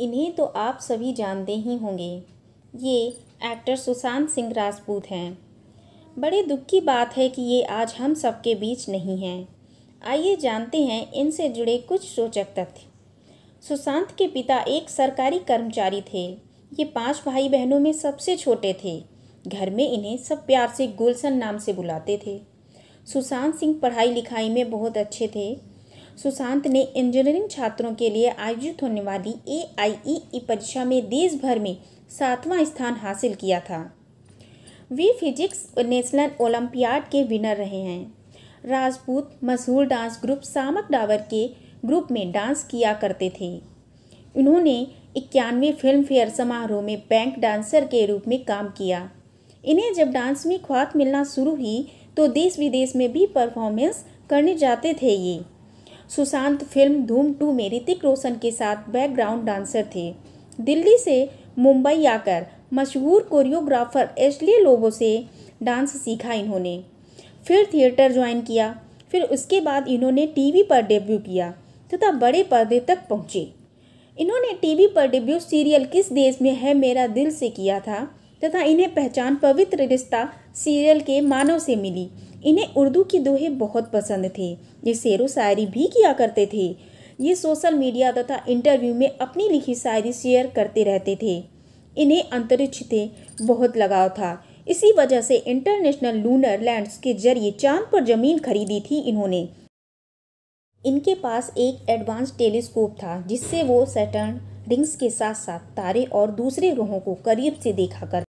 इन्हें तो आप सभी जानते ही होंगे ये एक्टर सुशांत सिंह राजपूत हैं बड़े दुख की बात है कि ये आज हम सबके बीच नहीं हैं आइए जानते हैं इनसे जुड़े कुछ रोचक तथ्य सुशांत के पिता एक सरकारी कर्मचारी थे ये पांच भाई बहनों में सबसे छोटे थे घर में इन्हें सब प्यार से गुलशन नाम से बुलाते थे सुशांत सिंह पढ़ाई लिखाई में बहुत अच्छे थे सुशांत ने इंजीनियरिंग छात्रों के लिए आयोजित होने वाली ए e परीक्षा में देश भर में सातवां स्थान हासिल किया था वे फिजिक्स नेशनल ओलंपियाड के विनर रहे हैं राजपूत मशहूर डांस ग्रुप सामक डावर के ग्रुप में डांस किया करते थे इन्होंने इक्यानवे फिल्म फेयर समारोह में बैंक डांसर के रूप में काम किया इन्हें जब डांस में ख्वात मिलना शुरू हुई तो देश विदेश में भी परफॉर्मेंस करने जाते थे ये सुशांत फिल्म धूम टू में ऋतिक रोशन के साथ बैकग्राउंड डांसर थे दिल्ली से मुंबई आकर मशहूर कोरियोग्राफर एशली लोबो से डांस सीखा इन्होंने फिर थिएटर ज्वाइन किया फिर उसके बाद इन्होंने टीवी पर डेब्यू किया तथा बड़े पर्दे तक पहुँचे इन्होंने टीवी पर डेब्यू सीरियल किस देश में है मेरा दिल से किया था तथा इन्हें पहचान पवित्र रिश्ता सीरियल के मानव से मिली इन्हें उर्दू की दोहे बहुत पसंद थे ये शेर व शायरी भी किया करते थे ये सोशल मीडिया तथा इंटरव्यू में अपनी लिखी शायरी शेयर करते रहते थे इन्हें अंतरिक्ष से बहुत लगाव था इसी वजह से इंटरनेशनल लूनर लैंड्स के जरिए चांद पर जमीन खरीदी थी इन्होंने इनके पास एक एडवांस टेलीस्कोप था जिससे वो सैटर्न रिंग्स के साथ साथ तारे और दूसरे ग्रहों को करीब से देखा कर